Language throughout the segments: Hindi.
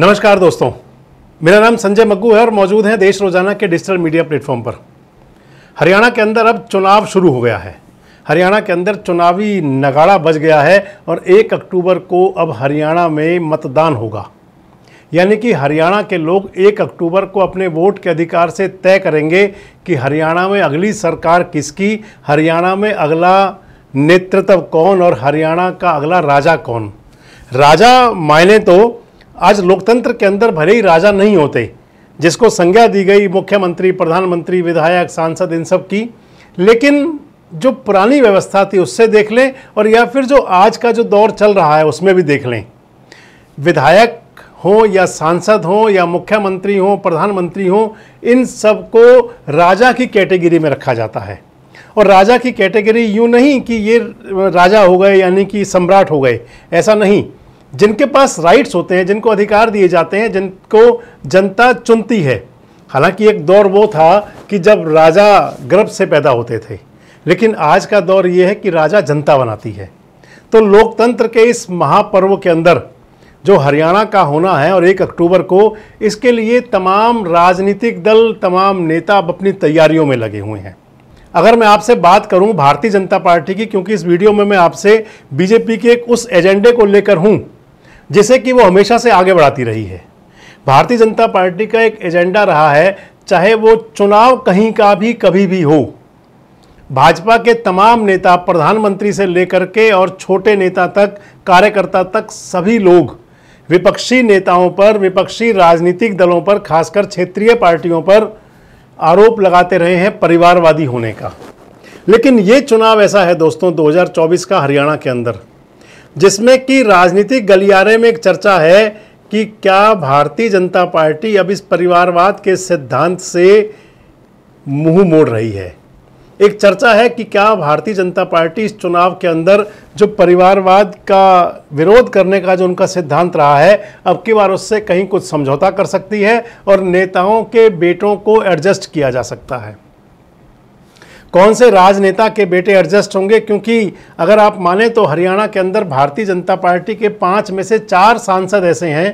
नमस्कार दोस्तों मेरा नाम संजय मग्गू है और मौजूद हैं देश रोजाना के डिजिटल मीडिया प्लेटफॉर्म पर हरियाणा के अंदर अब चुनाव शुरू हो गया है हरियाणा के अंदर चुनावी नगाड़ा बज गया है और 1 अक्टूबर को अब हरियाणा में मतदान होगा यानी कि हरियाणा के लोग 1 अक्टूबर को अपने वोट के अधिकार से तय करेंगे कि हरियाणा में अगली सरकार किसकी हरियाणा में अगला नेतृत्व कौन और हरियाणा का अगला राजा कौन राजा मायने तो आज लोकतंत्र के अंदर भले ही राजा नहीं होते जिसको संज्ञा दी गई मुख्यमंत्री प्रधानमंत्री विधायक सांसद इन सब की लेकिन जो पुरानी व्यवस्था थी उससे देख लें और या फिर जो आज का जो दौर चल रहा है उसमें भी देख लें विधायक हो या सांसद हो या मुख्यमंत्री हो प्रधानमंत्री हो इन सब को राजा की कैटेगरी में रखा जाता है और राजा की कैटेगरी यूँ नहीं कि ये राजा हो गए यानी कि सम्राट हो गए ऐसा नहीं जिनके पास राइट्स होते हैं जिनको अधिकार दिए जाते हैं जिनको जनता चुनती है हालांकि एक दौर वो था कि जब राजा गर्भ से पैदा होते थे लेकिन आज का दौर ये है कि राजा जनता बनाती है तो लोकतंत्र के इस महापर्व के अंदर जो हरियाणा का होना है और एक अक्टूबर को इसके लिए तमाम राजनीतिक दल तमाम नेता अब अपनी तैयारियों में लगे हुए हैं अगर मैं आपसे बात करूं भारतीय जनता पार्टी की क्योंकि इस वीडियो में मैं आपसे बीजेपी के एक उस एजेंडे को लेकर हूं जिसे कि वो हमेशा से आगे बढ़ाती रही है भारतीय जनता पार्टी का एक एजेंडा रहा है चाहे वो चुनाव कहीं का भी कभी भी हो भाजपा के तमाम नेता प्रधानमंत्री से लेकर के और छोटे नेता तक कार्यकर्ता तक सभी लोग विपक्षी नेताओं पर विपक्षी राजनीतिक दलों पर खासकर क्षेत्रीय पार्टियों पर आरोप लगाते रहे हैं परिवारवादी होने का लेकिन ये चुनाव ऐसा है दोस्तों 2024 का हरियाणा के अंदर जिसमें कि राजनीतिक गलियारे में एक चर्चा है कि क्या भारतीय जनता पार्टी अब इस परिवारवाद के सिद्धांत से मुंह मोड़ रही है एक चर्चा है कि क्या भारतीय जनता पार्टी इस चुनाव के अंदर जो परिवारवाद का विरोध करने का जो उनका सिद्धांत रहा है अब की बार उससे कहीं कुछ समझौता कर सकती है और नेताओं के बेटों को एडजस्ट किया जा सकता है कौन से राजनेता के बेटे एडजस्ट होंगे क्योंकि अगर आप माने तो हरियाणा के अंदर भारतीय जनता पार्टी के पाँच में से चार सांसद ऐसे हैं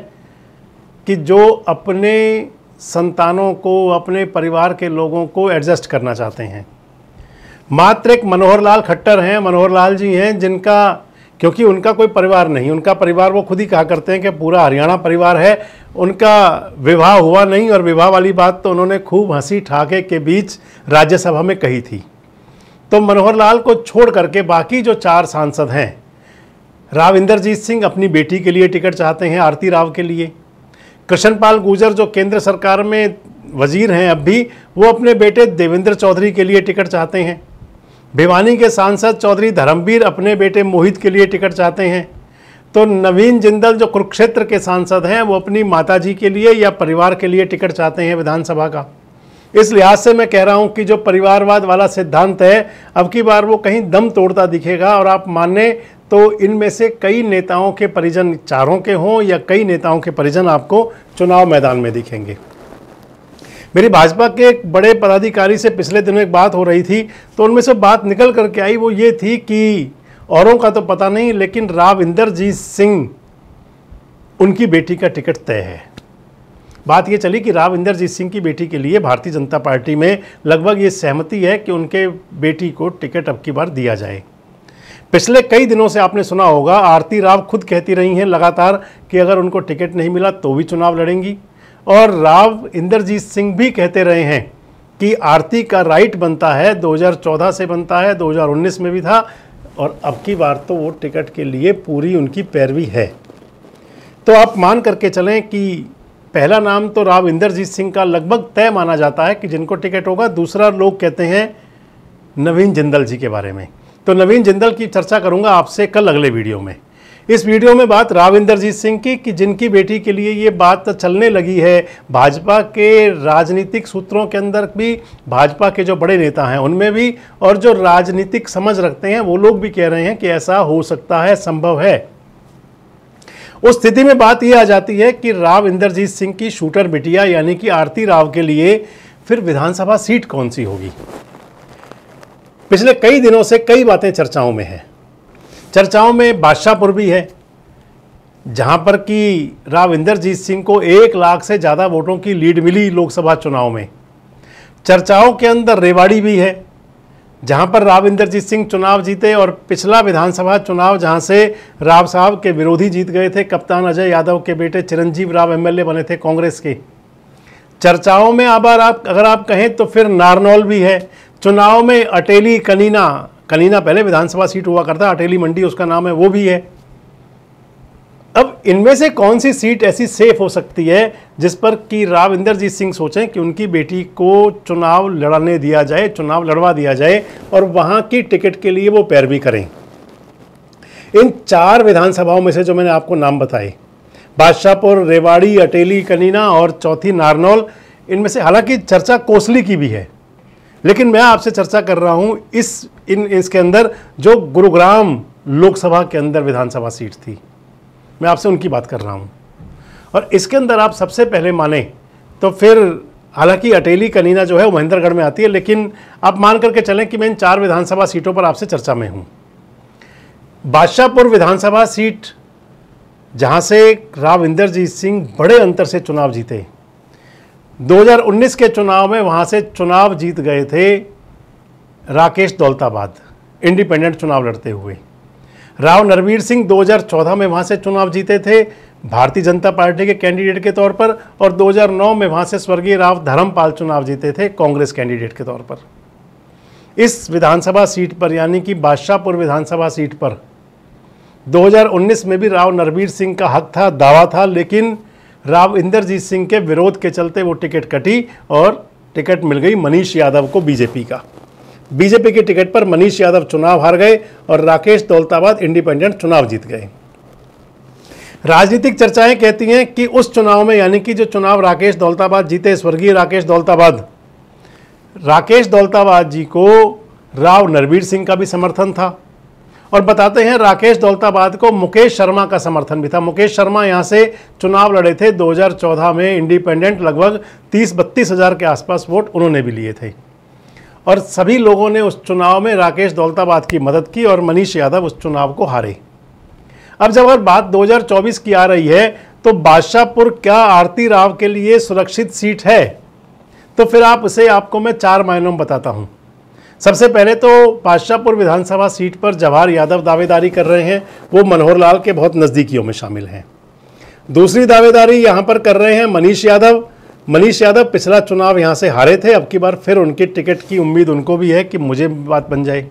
कि जो अपने संतानों को अपने परिवार के लोगों को एडजस्ट करना चाहते हैं मात्र एक मनोहर लाल खट्टर हैं मनोहर लाल जी हैं जिनका क्योंकि उनका कोई परिवार नहीं उनका परिवार वो खुद ही कहा करते हैं कि पूरा हरियाणा परिवार है उनका विवाह हुआ नहीं और विवाह वाली बात तो उन्होंने खूब हंसी ठाके के बीच राज्यसभा में कही थी तो मनोहर लाल को छोड़ करके बाकी जो चार सांसद हैं राव इंद्रजीत सिंह अपनी बेटी के लिए टिकट चाहते हैं आरती राव के लिए कृष्णपाल गुजर जो केंद्र सरकार में वजीर हैं अब भी वो अपने बेटे देवेंद्र चौधरी के लिए टिकट चाहते हैं भिवानी के सांसद चौधरी धर्मवीर अपने बेटे मोहित के लिए टिकट चाहते हैं तो नवीन जिंदल जो कुरुक्षेत्र के सांसद हैं वो अपनी माताजी के लिए या परिवार के लिए टिकट चाहते हैं विधानसभा का इस लिहाज से मैं कह रहा हूं कि जो परिवारवाद वाला सिद्धांत है अब की बार वो कहीं दम तोड़ता दिखेगा और आप माने तो इनमें से कई नेताओं के परिजन चारों के हों या कई नेताओं के परिजन आपको चुनाव मैदान में दिखेंगे मेरी भाजपा के एक बड़े पदाधिकारी से पिछले दिनों एक बात हो रही थी तो उनमें से बात निकल करके आई वो ये थी कि औरों का तो पता नहीं लेकिन राविंदरजीत सिंह उनकी बेटी का टिकट तय है बात ये चली कि राव इंदरजीत सिंह की बेटी के लिए भारतीय जनता पार्टी में लगभग ये सहमति है कि उनके बेटी को टिकट अब की बार दिया जाए पिछले कई दिनों से आपने सुना होगा आरती राव खुद कहती रही हैं लगातार कि अगर उनको टिकट नहीं मिला तो भी चुनाव लड़ेंगी और राव इंद्रजीत सिंह भी कहते रहे हैं कि आरती का राइट बनता है 2014 से बनता है 2019 में भी था और अब की बार तो वो टिकट के लिए पूरी उनकी पैरवी है तो आप मान करके चलें कि पहला नाम तो राव इंद्रजीत सिंह का लगभग तय माना जाता है कि जिनको टिकट होगा दूसरा लोग कहते हैं नवीन जिंदल जी के बारे में तो नवीन जिंदल की चर्चा करूंगा आपसे कल अगले वीडियो में इस वीडियो में बात राव सिंह की कि जिनकी बेटी के लिए ये बात चलने लगी है भाजपा के राजनीतिक सूत्रों के अंदर भी भाजपा के जो बड़े नेता हैं उनमें भी और जो राजनीतिक समझ रखते हैं वो लोग भी कह रहे हैं कि ऐसा हो सकता है संभव है उस स्थिति में बात यह आ जाती है कि राव इंद्रजीत सिंह की शूटर बिटिया यानी कि आरती राव के लिए फिर विधानसभा सीट कौन सी होगी पिछले कई दिनों से कई बातें चर्चाओं में हैं चर्चाओं में बादशाहपुर भी है जहां पर कि राव इंदरजीत सिंह को एक लाख से ज़्यादा वोटों की लीड मिली लोकसभा चुनाव में चर्चाओं के अंदर रेवाड़ी भी है जहां पर राव सिंह चुनाव जीते और पिछला विधानसभा चुनाव जहां से राव साहब के विरोधी जीत गए थे कप्तान अजय यादव के बेटे चिरंजीव राव एमएलए बने थे कांग्रेस के चर्चाओं में अब आप अगर आप कहें तो फिर नारनौल भी है चुनाव में अटेली कनीना कलीना पहले विधानसभा सीट हुआ करता अटेली मंडी उसका नाम है वो भी है अब इनमें से कौन सी सीट ऐसी सेफ हो सकती है जिस पर कि राव इंद्रजीत सिंह सोचें कि उनकी बेटी को चुनाव लड़ने दिया जाए चुनाव लड़वा दिया जाए और वहाँ की टिकट के लिए वो पैरवी करें इन चार विधानसभाओं में से जो मैंने आपको नाम बताए बादशाहपुर रेवाड़ी अटेली कनीना और चौथी नारनौल इनमें से हालांकि चर्चा कोसली की भी है लेकिन मैं आपसे चर्चा कर रहा हूँ इस इन इसके अंदर जो गुरुग्राम लोकसभा के अंदर विधानसभा सीट थी मैं आपसे उनकी बात कर रहा हूँ और इसके अंदर आप सबसे पहले माने तो फिर हालांकि अटेली कनीना जो है वो महेंद्रगढ़ में आती है लेकिन आप मान करके चलें कि मैं इन चार विधानसभा सीटों पर आपसे चर्चा में हूँ बादशाहपुर विधानसभा सीट जहाँ से राविंदर जीत सिंह बड़े अंतर से चुनाव जीते 2019 के चुनाव में वहां से चुनाव जीत गए थे राकेश दौलताबाद इंडिपेंडेंट चुनाव लड़ते हुए राव नरवीर सिंह 2014 में वहां से चुनाव जीते थे भारतीय जनता पार्टी के कैंडिडेट के तौर पर और 2009 में वहां से स्वर्गीय राव धर्मपाल चुनाव जीते थे कांग्रेस कैंडिडेट के तौर पर इस विधानसभा सीट पर यानी कि बादशाहपुर विधानसभा सीट पर 2019 में भी राव नरवीर सिंह का हक था दावा था लेकिन राव इंदरजीत सिंह के विरोध के चलते वो टिकट कटी और टिकट मिल गई मनीष यादव को बीजेपी का बीजेपी की टिकट पर मनीष यादव चुनाव हार गए और राकेश दौलताबाद इंडिपेंडेंट चुनाव जीत गए राजनीतिक चर्चाएं कहती हैं कि उस चुनाव में यानी कि जो चुनाव राकेश दौलताबाद जीते स्वर्गीय राकेश दौलताबाद राकेश दौलताबाद जी को राव नरवीर सिंह का भी समर्थन था और बताते हैं राकेश दौलताबाद को मुकेश शर्मा का समर्थन भी था मुकेश शर्मा यहाँ से चुनाव लड़े थे 2014 में इंडिपेंडेंट लगभग तीस बत्तीस हज़ार के आसपास वोट उन्होंने भी लिए थे और सभी लोगों ने उस चुनाव में राकेश दौलताबाद की मदद की और मनीष यादव उस चुनाव को हारे अब जब अगर बात 2024 की आ रही है तो बादशाहपुर क्या आरती राव के लिए सुरक्षित सीट है तो फिर आप उसे आपको मैं चार मायनों में बताता हूँ सबसे पहले तो पाशापुर विधानसभा सीट पर जवाहर यादव दावेदारी कर रहे हैं वो मनोहर लाल के बहुत नज़दीकियों में शामिल हैं दूसरी दावेदारी यहाँ पर कर रहे हैं मनीष यादव मनीष यादव पिछला चुनाव यहाँ से हारे थे अब की बार फिर उनकी टिकट की उम्मीद उनको भी है कि मुझे बात बन जाए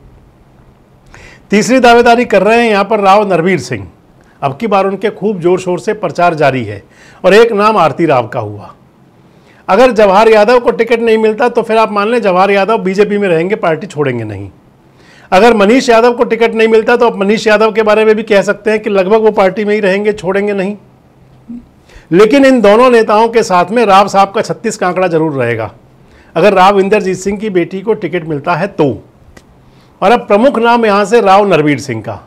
तीसरी दावेदारी कर रहे हैं यहाँ पर राव नरवीर सिंह अब की बार उनके खूब जोर शोर से प्रचार जारी है और एक नाम आरती राव का हुआ अगर जवाहर यादव को टिकट नहीं मिलता तो फिर आप मान लें जवाहर यादव बीजेपी में रहेंगे पार्टी छोड़ेंगे नहीं अगर मनीष यादव को टिकट नहीं मिलता तो आप मनीष यादव के बारे में भी कह सकते हैं कि लगभग वो पार्टी में ही रहेंगे छोड़ेंगे नहीं लेकिन इन दोनों नेताओं के साथ में राव साहब का छत्तीस का आंकड़ा जरूर रहेगा अगर राव इंदरजीत सिंह की बेटी को टिकट मिलता है तो और अब प्रमुख नाम यहाँ से राव नरवीर सिंह का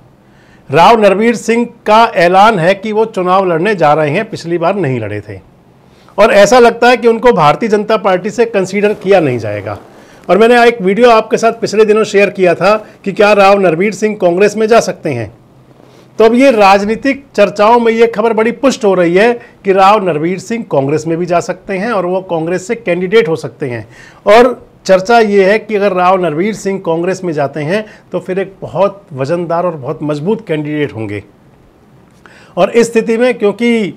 राव नरवीर सिंह का ऐलान है कि वो चुनाव लड़ने जा रहे हैं पिछली बार नहीं लड़े थे और ऐसा लगता है कि उनको भारतीय जनता पार्टी से कंसीडर किया नहीं जाएगा और मैंने एक वीडियो आपके साथ पिछले दिनों शेयर किया था कि क्या राव नरवीर सिंह कांग्रेस में जा सकते हैं तो अब ये राजनीतिक चर्चाओं में ये खबर बड़ी पुष्ट हो रही है कि राव नरवीर सिंह कांग्रेस में भी जा सकते हैं और वो कांग्रेस से कैंडिडेट हो सकते हैं और चर्चा ये है कि अगर राव नरवीर सिंह कांग्रेस में जाते हैं तो फिर एक बहुत वजनदार और बहुत मजबूत कैंडिडेट होंगे और इस स्थिति में क्योंकि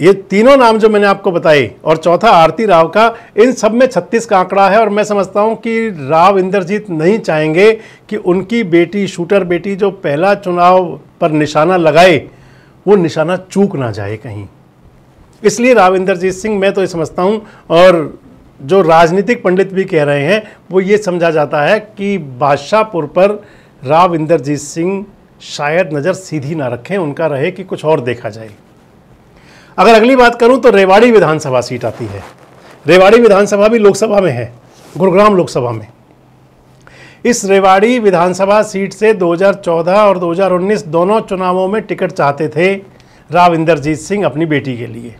ये तीनों नाम जो मैंने आपको बताए और चौथा आरती राव का इन सब में छत्तीस का आंकड़ा है और मैं समझता हूँ कि राव इंद्रजीत नहीं चाहेंगे कि उनकी बेटी शूटर बेटी जो पहला चुनाव पर निशाना लगाए वो निशाना चूक ना जाए कहीं इसलिए राव इंद्रजीत सिंह मैं तो ये समझता हूँ और जो राजनीतिक पंडित भी कह रहे हैं वो ये समझा जाता है कि बादशाहपुर पर राव इंद्रजीत सिंह शायद नज़र सीधी ना रखें उनका रहे कि कुछ और देखा जाए अगर अगली बात करूं तो रेवाड़ी विधानसभा सीट आती है रेवाड़ी विधानसभा भी लोकसभा में है गुरुग्राम लोकसभा में इस रेवाड़ी विधानसभा सीट से 2014 और 2019 दोनों चुनावों में टिकट चाहते थे राव इंदरजीत सिंह अपनी बेटी के लिए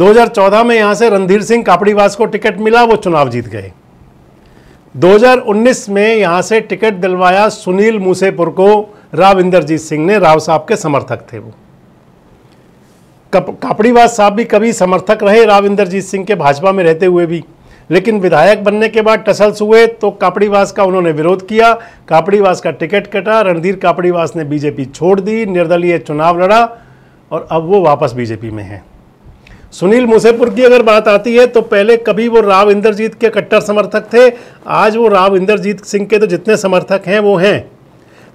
2014 में यहाँ से रणधीर सिंह कापड़ीवास को टिकट मिला वो चुनाव जीत गए 2019 में यहाँ से टिकट दिलवाया सुनील मूसेपुर को राव इंदरजीत सिंह ने राव साहब के समर्थक थे वो कापड़ीवास साहब भी कभी समर्थक रहे राव इंदरजीत सिंह के भाजपा में रहते हुए भी लेकिन विधायक बनने के बाद टसल्स हुए तो कापड़ीवास का उन्होंने विरोध किया कापड़ीवास का टिकट कटा रणधीर कापड़ीवास ने बीजेपी छोड़ दी निर्दलीय चुनाव लड़ा और अब वो वापस बीजेपी में हैं सुनील मुसेपुर की अगर बात आती है तो पहले कभी वो राव इंद्रजीत के कट्टर समर्थक थे आज वो राव इंद्रजीत सिंह के तो जितने समर्थक हैं वो हैं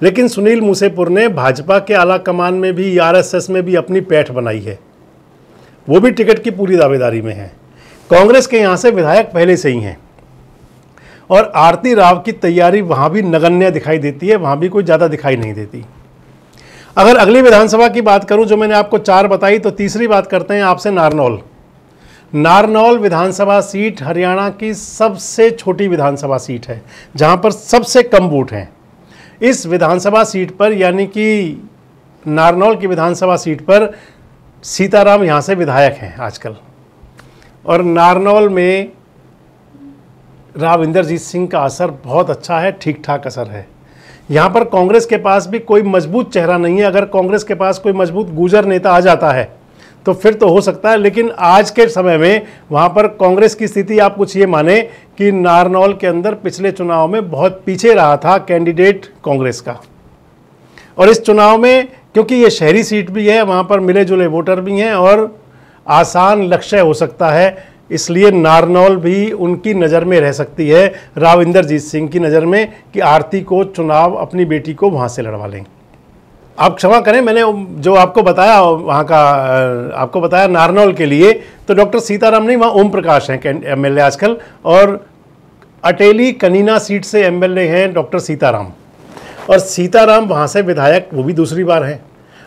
लेकिन सुनील मुसेपुर ने भाजपा के आला कमान में भी आरएसएस में भी अपनी पैठ बनाई है वो भी टिकट की पूरी दावेदारी में है कांग्रेस के यहाँ से विधायक पहले से ही हैं और आरती राव की तैयारी वहाँ भी नगण्य दिखाई देती है वहाँ भी कोई ज़्यादा दिखाई नहीं देती अगर अगली विधानसभा की बात करूं जो मैंने आपको चार बताई तो तीसरी बात करते हैं आपसे नारनौल नारनौल विधानसभा सीट हरियाणा की सबसे छोटी विधानसभा सीट है जहां पर सबसे कम वोट हैं इस विधानसभा सीट पर यानी कि नारनौल की विधानसभा सीट पर सीताराम यहाँ से विधायक हैं आजकल और नारनौल में राव सिंह का असर बहुत अच्छा है ठीक ठाक असर है यहाँ पर कांग्रेस के पास भी कोई मजबूत चेहरा नहीं है अगर कांग्रेस के पास कोई मजबूत गुजर नेता आ जाता है तो फिर तो हो सकता है लेकिन आज के समय में वहाँ पर कांग्रेस की स्थिति आप कुछ ये माने कि नारनौल के अंदर पिछले चुनाव में बहुत पीछे रहा था कैंडिडेट कांग्रेस का और इस चुनाव में क्योंकि ये शहरी सीट भी है वहाँ पर मिले जुले वोटर भी हैं और आसान लक्ष्य हो सकता है इसलिए नारनौल भी उनकी नज़र में रह सकती है राव इंद्रजीत सिंह की नज़र में कि आरती को चुनाव अपनी बेटी को वहाँ से लड़वा लें आप क्षमा करें मैंने जो आपको बताया वहाँ का आपको बताया नारनौल के लिए तो डॉक्टर सीताराम नहीं वहाँ ओम प्रकाश हैं एम आजकल और अटेली कनीना सीट से एम हैं डॉक्टर सीताराम और सीताराम वहाँ से विधायक वो भी दूसरी बार हैं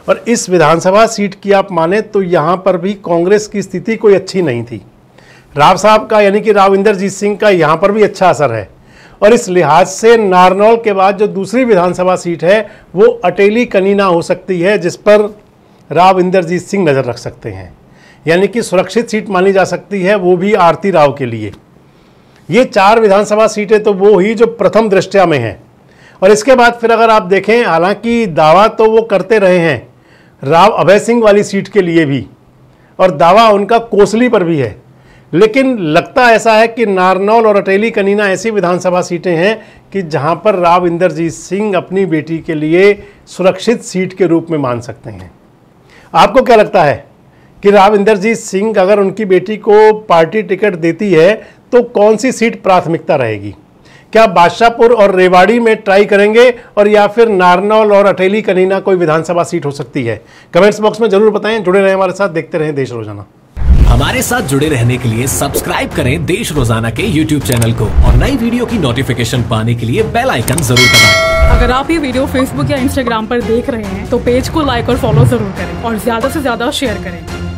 और इस विधानसभा सीट की आप माने तो यहाँ पर भी कांग्रेस की स्थिति कोई अच्छी नहीं थी राव साहब का यानी कि राव इंद्रजीत सिंह का यहाँ पर भी अच्छा असर है और इस लिहाज से नारनौल के बाद जो दूसरी विधानसभा सीट है वो अटेली कनीना हो सकती है जिस पर राव इंद्रजीत सिंह नज़र रख सकते हैं यानी कि सुरक्षित सीट मानी जा सकती है वो भी आरती राव के लिए ये चार विधानसभा सीटें तो वो ही जो प्रथम दृष्टया में हैं और इसके बाद फिर अगर आप देखें हालांकि दावा तो वो करते रहे हैं राव अभय सिंह वाली सीट के लिए भी और दावा उनका कोसली पर भी है लेकिन लगता ऐसा है कि नारनौल और अटेली कनीना ऐसी विधानसभा सीटें हैं कि जहां पर राव इंदरजीत सिंह अपनी बेटी के लिए सुरक्षित सीट के रूप में मान सकते हैं आपको क्या लगता है कि राव इंदरजीत सिंह अगर उनकी बेटी को पार्टी टिकट देती है तो कौन सी सीट प्राथमिकता रहेगी क्या बादशाहपुर और रेवाड़ी में ट्राई करेंगे और या फिर नारनौल और अटेली कनीना कोई विधानसभा सीट हो सकती है कमेंट्स बॉक्स में जरूर बताएं जुड़े रहें हमारे साथ देखते रहें देश रोजाना हमारे साथ जुड़े रहने के लिए सब्सक्राइब करें देश रोजाना के यूट्यूब चैनल को और नई वीडियो की नोटिफिकेशन पाने के लिए बेल आइकन जरूर दबाएं। अगर आप ये वीडियो फेसबुक या इंस्टाग्राम पर देख रहे हैं तो पेज को लाइक और फॉलो जरूर करें और ज्यादा से ज्यादा शेयर करें